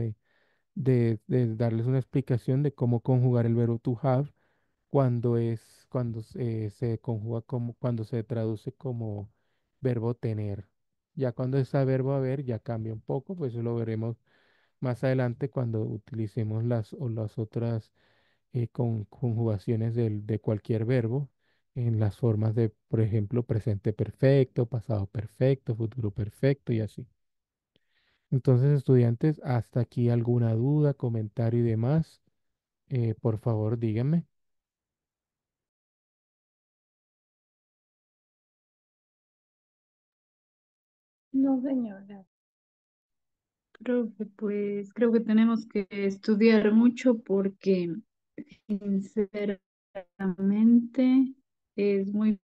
de darles una explicación de cómo conjugar el verbo to have cuando es cuando se conjuga como, cuando se traduce como verbo tener. Ya cuando está verbo haber, ya cambia un poco, pues eso lo veremos más adelante cuando utilicemos las, o las otras eh, conjugaciones de, cualquier verbo en las formas de, por ejemplo, presente perfecto, pasado perfecto, futuro perfecto y así. Entonces, estudiantes, hasta aquí alguna duda, comentario y demás, eh, por favor díganme. No, señora. Creo que pues, creo que tenemos que estudiar mucho porque sinceramente es muy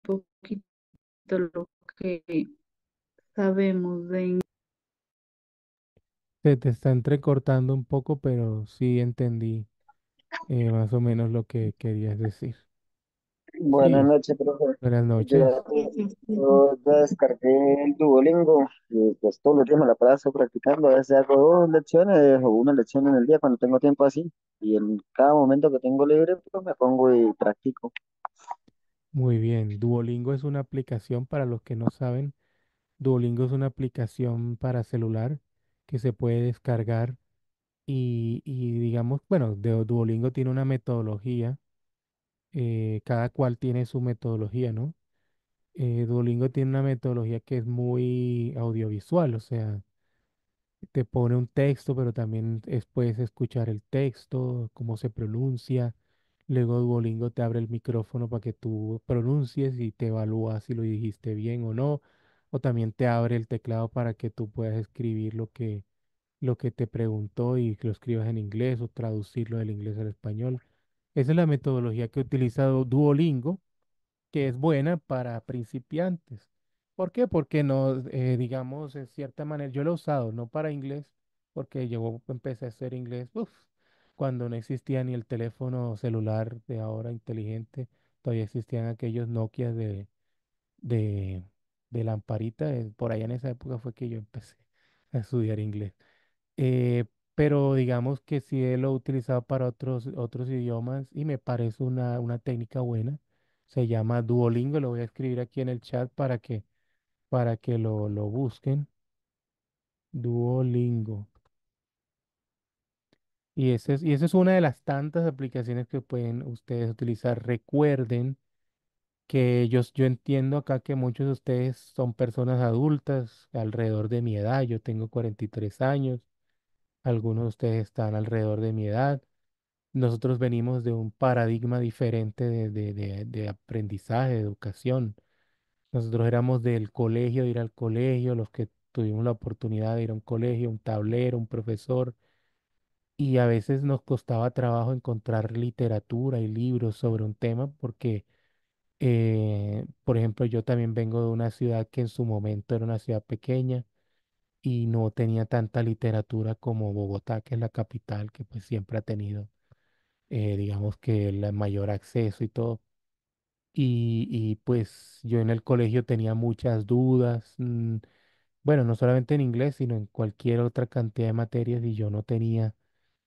poquito lo que sabemos de se te está entrecortando un poco, pero sí entendí eh, más o menos lo que querías decir. Buenas noches, profe. Buenas noches. Yo, descargué Duolingo y pues todos los días me la paso practicando. A veces hago dos lecciones o una lección en el día cuando tengo tiempo así. Y en cada momento que tengo libre, pues, me pongo y practico. Muy bien. Duolingo es una aplicación, para los que no saben, Duolingo es una aplicación para celular que se puede descargar y, y digamos, bueno, Duolingo tiene una metodología eh, cada cual tiene su metodología, ¿no? Eh, Duolingo tiene una metodología que es muy audiovisual, o sea, te pone un texto, pero también puedes escuchar el texto, cómo se pronuncia. Luego Duolingo te abre el micrófono para que tú pronuncies y te evalúa si lo dijiste bien o no. O también te abre el teclado para que tú puedas escribir lo que, lo que te preguntó y que lo escribas en inglés o traducirlo del inglés al español. Esa es la metodología que he utilizado Duolingo, que es buena para principiantes. ¿Por qué? Porque no, eh, digamos, en cierta manera, yo lo he usado, no para inglés, porque yo empecé a hacer inglés cuando no existía ni el teléfono celular de ahora inteligente, todavía existían aquellos Nokia de, de, lamparita, eh, por allá en esa época fue que yo empecé a estudiar inglés. Eh, pero digamos que sí lo he utilizado para otros, otros idiomas y me parece una, técnica buena. Se llama Duolingo, lo voy a escribir aquí en el chat para que, para que lo, busquen. Duolingo. Y esa es, y es una de las tantas aplicaciones que pueden ustedes utilizar. Recuerden que yo, yo entiendo acá que muchos de ustedes son personas adultas, alrededor de mi edad, yo tengo 43 años, algunos de ustedes están alrededor de mi edad. Nosotros venimos de un paradigma diferente de, aprendizaje, de educación. Nosotros éramos del colegio, de ir al colegio, los que tuvimos la oportunidad de ir a un colegio, un tablero, un profesor, y a veces nos costaba trabajo encontrar literatura y libros sobre un tema porque, eh, por ejemplo, yo también vengo de una ciudad que en su momento era una ciudad pequeña, y no tenía tanta literatura como Bogotá, que es la capital, que pues siempre ha tenido, eh, digamos que el mayor acceso y todo. Y, y, pues yo en el colegio tenía muchas dudas, mm, bueno, no solamente en inglés, sino en cualquier otra cantidad de materias y yo no tenía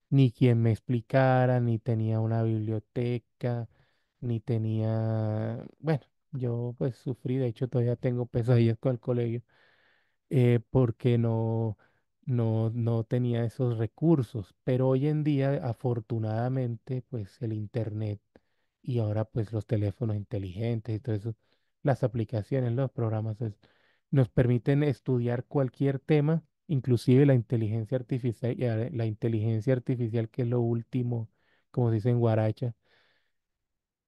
ni quien me explicara, ni tenía una biblioteca, ni tenía, bueno, yo pues sufrí, de hecho todavía tengo pesadillas con el colegio eh, porque no, no, no tenía esos recursos. Pero hoy en día, afortunadamente, pues el Internet y ahora pues los teléfonos inteligentes y todo eso, las aplicaciones, los programas, pues, nos permiten estudiar cualquier tema, inclusive la inteligencia artificial, eh, la inteligencia artificial que es lo último, como dicen Guaracha.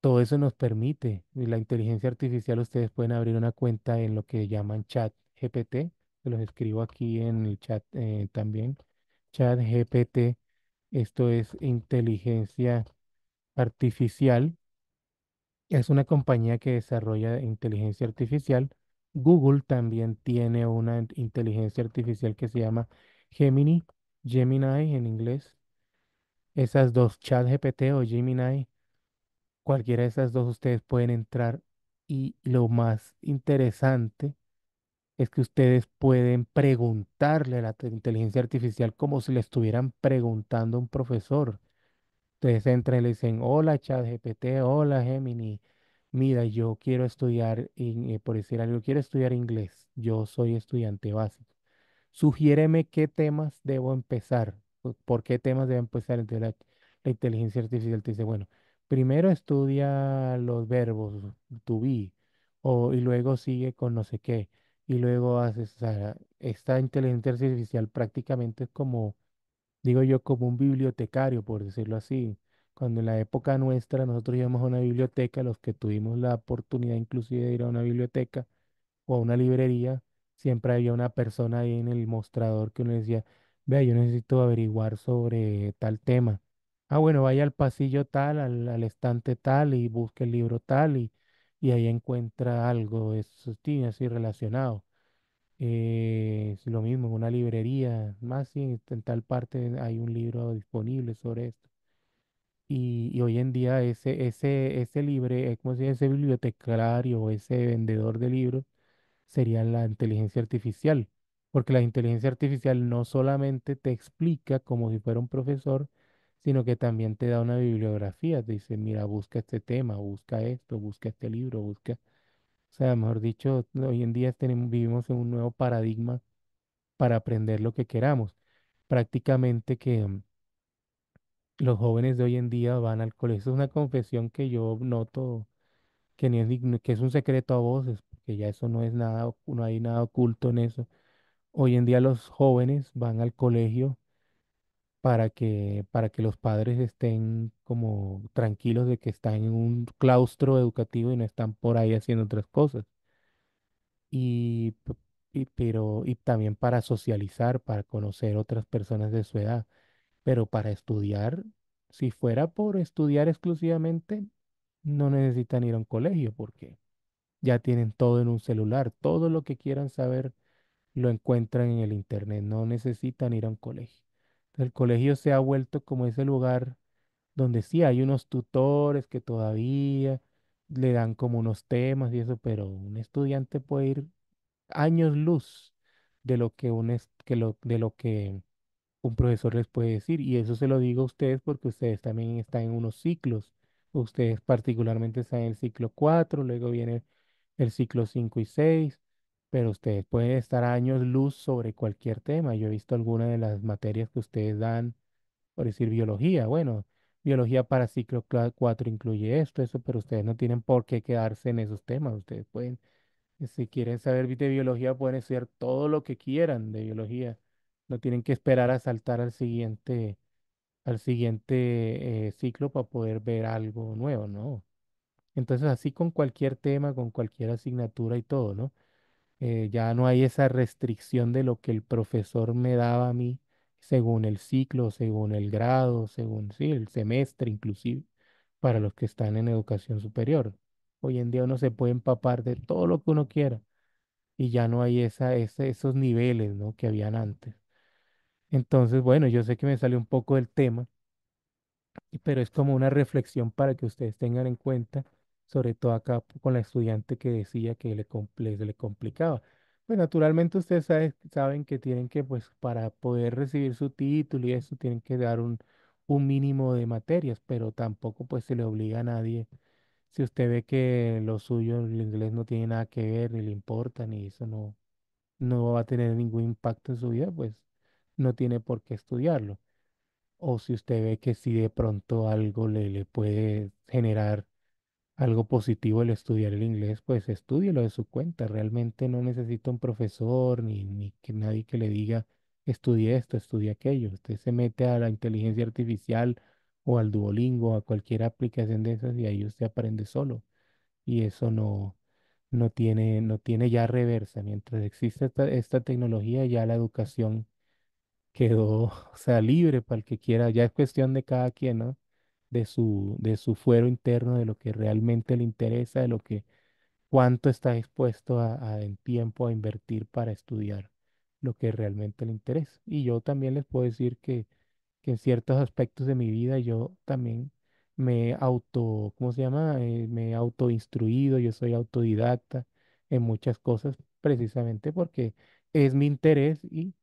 Todo eso nos permite, la inteligencia artificial, ustedes pueden abrir una cuenta en lo que llaman chat GPT se los escribo aquí en el chat eh, también. Chat GPT, esto es inteligencia artificial. Es una compañía que desarrolla inteligencia artificial. Google también tiene una inteligencia artificial que se llama Gemini, Gemini en inglés. Esas dos, chat GPT o Gemini, cualquiera de esas dos ustedes pueden entrar y lo más interesante es que ustedes pueden preguntarle a la inteligencia artificial como si le estuvieran preguntando a un profesor. Ustedes entran y le dicen, hola ChatGPT, hola Gemini, mira, yo quiero estudiar, eh, por decir algo, quiero estudiar inglés, yo soy estudiante básico. Sugiéreme qué temas debo empezar, por qué temas debo empezar. la, inteligencia artificial te dice, bueno, primero estudia los verbos to be, y luego sigue con no sé qué y luego haces, o esta inteligencia artificial prácticamente es como, digo yo, como un bibliotecario, por decirlo así. Cuando en la época nuestra nosotros íbamos a una biblioteca, los que tuvimos la oportunidad inclusive de ir a una biblioteca o a una librería, siempre había una persona ahí en el mostrador que uno decía, vea, yo necesito averiguar sobre tal tema. Ah, bueno, vaya al pasillo tal, al, al estante tal y busque el libro tal y y ahí encuentra algo es tiene así relacionado. Eh, es lo mismo en una librería, más si en, tal parte hay un libro disponible sobre esto. Y, hoy en día ese, ese, ese libre, eh, ¿cómo Ese bibliotecario, ese vendedor de libros, sería la inteligencia artificial. Porque la inteligencia artificial no solamente te explica como si fuera un profesor, sino que también te da una bibliografía, te dice, mira, busca este tema, busca esto, busca este libro, busca... O sea, mejor dicho, hoy en día vivimos en un nuevo paradigma para aprender lo que queramos. Prácticamente que mm, los jóvenes de hoy en día van al colegio. Es una confesión que yo noto que, ni es, que es un secreto a voces, porque ya eso no es nada, no hay nada oculto en eso. Hoy en día los jóvenes van al colegio para que, para que los padres estén como tranquilos de que están en un claustro educativo y no están por ahí haciendo otras cosas. Y, y- pero, y también para socializar, para conocer otras personas de su edad. Pero para estudiar, si fuera por estudiar exclusivamente, no necesitan ir a un colegio porque ya tienen todo en un celular. Todo lo que quieran saber lo encuentran en el internet. No necesitan ir a un colegio. El colegio se ha vuelto como ese lugar donde sí hay unos tutores que todavía le dan como unos temas y eso, pero un estudiante puede ir años luz de lo que un que de lo que un profesor les puede decir. Y eso se lo digo a ustedes porque ustedes también están en unos ciclos. Ustedes particularmente están en el ciclo 4, luego viene el ciclo 5 y 6 pero ustedes pueden estar años luz sobre cualquier tema. Yo he visto algunas de las materias que ustedes dan, por decir biología. Bueno, biología para ciclo 4 incluye esto, eso, pero ustedes no tienen por qué quedarse en esos temas. Ustedes pueden, eh, si quieren saber de biología, pueden estudiar todo lo que quieran de biología. No tienen que esperar a saltar al siguiente, al siguiente eh, ciclo para poder ver algo nuevo, ¿no? Entonces, así con cualquier tema, con cualquier asignatura y todo, ¿no? Eh, ya no hay esa restricción de lo que el profesor me daba a mí según el ciclo, según el grado, según sí, el semestre inclusive, para los que están en educación superior. Hoy en día uno se puede empapar de todo lo que uno quiera y ya no hay esa, esos niveles ¿no? que habían antes. Entonces, bueno, yo sé que me salió un poco del tema, pero es como una reflexión para que ustedes tengan en cuenta sobre todo acá con la estudiante que decía que le, le complicaba. Pues naturalmente ustedes saben que tienen que, pues para poder recibir su título y eso, tienen que dar un, un mínimo de materias, pero tampoco pues se le obliga a nadie. Si usted ve que lo suyo, el inglés no tiene nada que ver, ni le importa, ni eso no, no va a tener ningún impacto en su vida, pues no tiene por qué estudiarlo. O si usted ve que si de pronto algo le, le puede generar algo positivo el estudiar el inglés, pues lo de su cuenta. Realmente no necesita un profesor ni, que nadie que le diga estudie esto, estudie aquello. Usted se mete a la inteligencia artificial o al Duolingo, a cualquier aplicación de esas y ahí usted aprende solo. Y eso no, no tiene, no tiene ya reversa. Mientras existe esta, esta tecnología, ya la educación quedó, *laughs* o sea, libre para el que quiera. Ya es cuestión de cada quien, ¿no? de su, de su fuero interno, de lo que realmente le interesa, de lo que cuánto está dispuesto a, en tiempo a invertir para estudiar lo que realmente le interesa. Y yo también les puedo decir que, en ciertos aspectos de mi vida yo también me auto, ¿cómo se llama? Eh, me he autoinstruido, yo soy autodidacta en muchas cosas precisamente porque es mi interés y,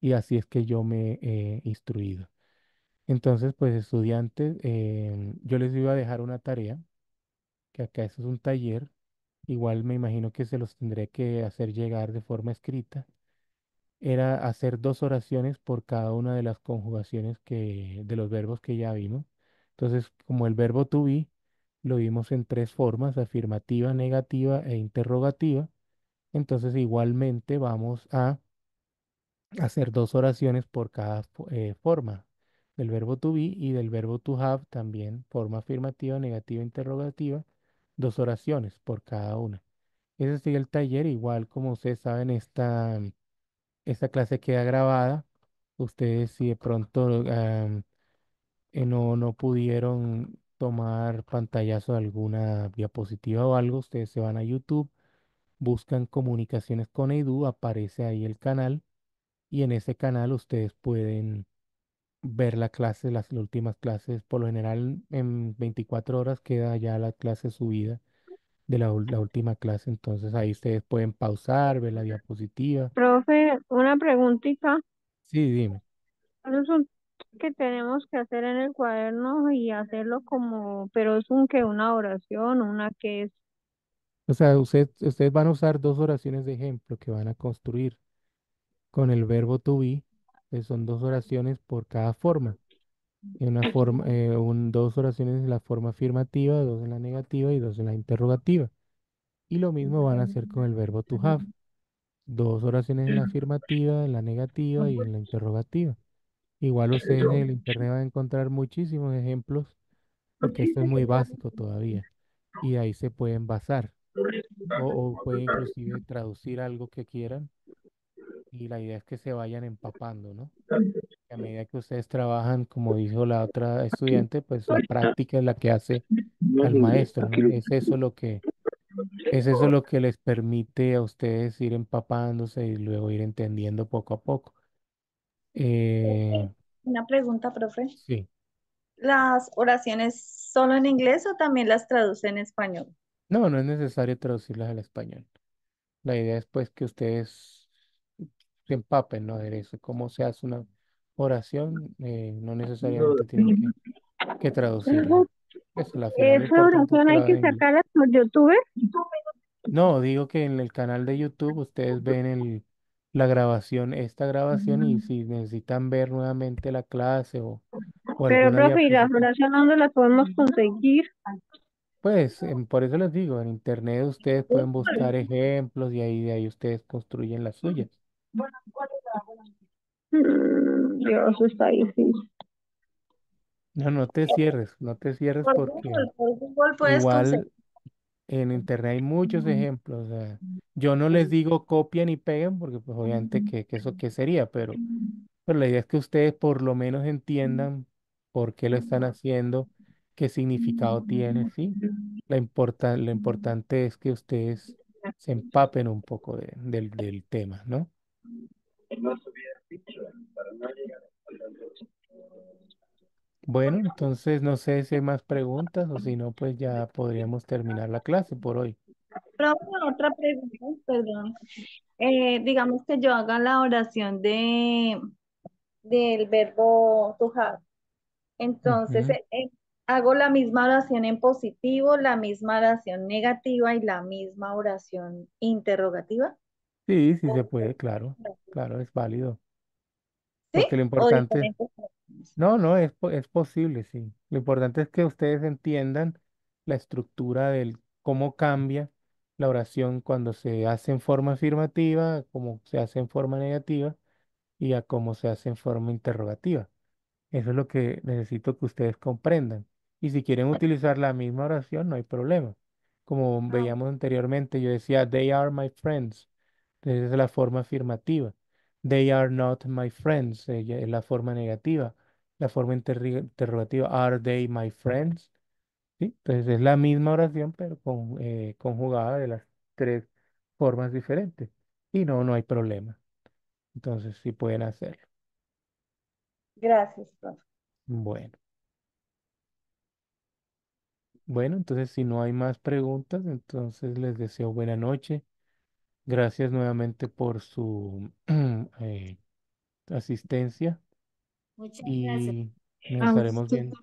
y así es que yo me he instruido. Entonces, pues estudiantes, em, yo les iba a dejar una tarea, que acá eso es un taller, igual me imagino que se los tendré que hacer llegar de forma escrita, era hacer dos oraciones por cada una de las conjugaciones que, de los verbos que ya vimos. Entonces, como el verbo to be, lo vimos en tres formas, afirmativa, negativa e interrogativa. Entonces, igualmente vamos a hacer dos oraciones por cada eh, forma del verbo to be y del verbo to have también, forma afirmativa, negativa, interrogativa, dos oraciones por cada una. Ese sigue el taller, igual como ustedes saben, esta, esta clase queda grabada. Ustedes si de pronto eh, no, no pudieron tomar pantallazo de alguna diapositiva o algo, ustedes se van a YouTube, buscan comunicaciones con Edu, aparece ahí el canal y en ese canal ustedes pueden ver la clase, las últimas clases. Por lo general, en 24 horas queda ya la clase subida de la, última clase. Entonces ahí ustedes pueden pausar, ver la diapositiva. Profe, una preguntita. Sí, dime. ¿Cuáles son que tenemos que hacer en el cuaderno y hacerlo como, pero es un que una oración, una que es. O sea, usted, ustedes van a usar dos oraciones de ejemplo que van a construir con el verbo to be eh, son dos oraciones por cada forma. Una forma eh, un, dos oraciones en la forma afirmativa, dos en la negativa y dos en la interrogativa. Y lo mismo van a hacer con el verbo to have. Dos oraciones en la afirmativa, en la negativa y en la interrogativa. Igual ustedes en el internet van a encontrar muchísimos ejemplos, porque esto es muy básico todavía. Y ahí se pueden basar. O, o pueden inclusive traducir algo que quieran y la idea es que se vayan empapando, ¿no? A medida que ustedes trabajan, como dijo la otra estudiante, pues la práctica es la que hace al maestro. Es eso lo que es eso lo que les permite a ustedes ir empapándose y luego ir entendiendo poco a poco. Eh, Una pregunta, profe. Sí. ¿Las oraciones solo en inglés o también las traduce en español? No, no es necesario traducirlas al español. La idea es pues que ustedes se no no eso eso Cómo se hace una oración, eh, no necesariamente tiene que, traducir traducirla. Esa, oración hay que sacarla por YouTube? No, digo que en el canal de YouTube ustedes ven el, la grabación, esta grabación, y mm. si necesitan ver nuevamente la clase o... Pero, profe, ¿y las oraciones dónde las podemos conseguir? Pues, em, por eso les digo, en internet ustedes pueden buscar ejemplos y ahí de ahí ustedes construyen las suyas. Mm, Dios, está No, no te cierres, no te cierres porque igual en internet hay muchos mm. ejemplos. yo no les digo copien y peguen porque pues obviamente mm. que, que eso qué sería, pero, pero la idea es que ustedes por lo menos entiendan por qué lo están haciendo, qué significado tiene, ¿sí? La importa, lo importante es que ustedes se empapen un poco de, del, del tema, ¿no? Eh, bueno, entonces no sé si hay más preguntas o si no, pues ya podríamos terminar la clase por hoy. otra pregunta, perdón. Eh, digamos que yo haga la oración de del verbo to Entonces, eh, hago la misma oración en positivo, la misma oración negativa y la misma oración interrogativa. Sí, sí se puede, claro, claro, es válido. Porque lo importante, pues. no, no, es, es posible, sí. Lo importante es que ustedes entiendan la estructura del cómo cambia la oración cuando se hace en forma afirmativa, cómo se hace en forma negativa y a cómo se hace en forma interrogativa. Eso es lo que necesito que ustedes comprendan. Y si quieren utilizar la misma oración, no hay problema. Como ah, veíamos anteriormente, yo decía, they are my friends es la forma afirmativa. They are not my friends, es la forma negativa. La forma interrogativa, are they my friends? ¿Sí? Entonces es la misma oración, pero con, eh, conjugada de las tres formas diferentes. Y no, no hay problema. Entonces sí pueden hacerlo. Gracias, Bueno. Bueno, entonces si no hay más preguntas, entonces les deseo buena noche. Gracias nuevamente por su *clears throat* eh, asistencia Muchas gracias. y nos estaremos viendo.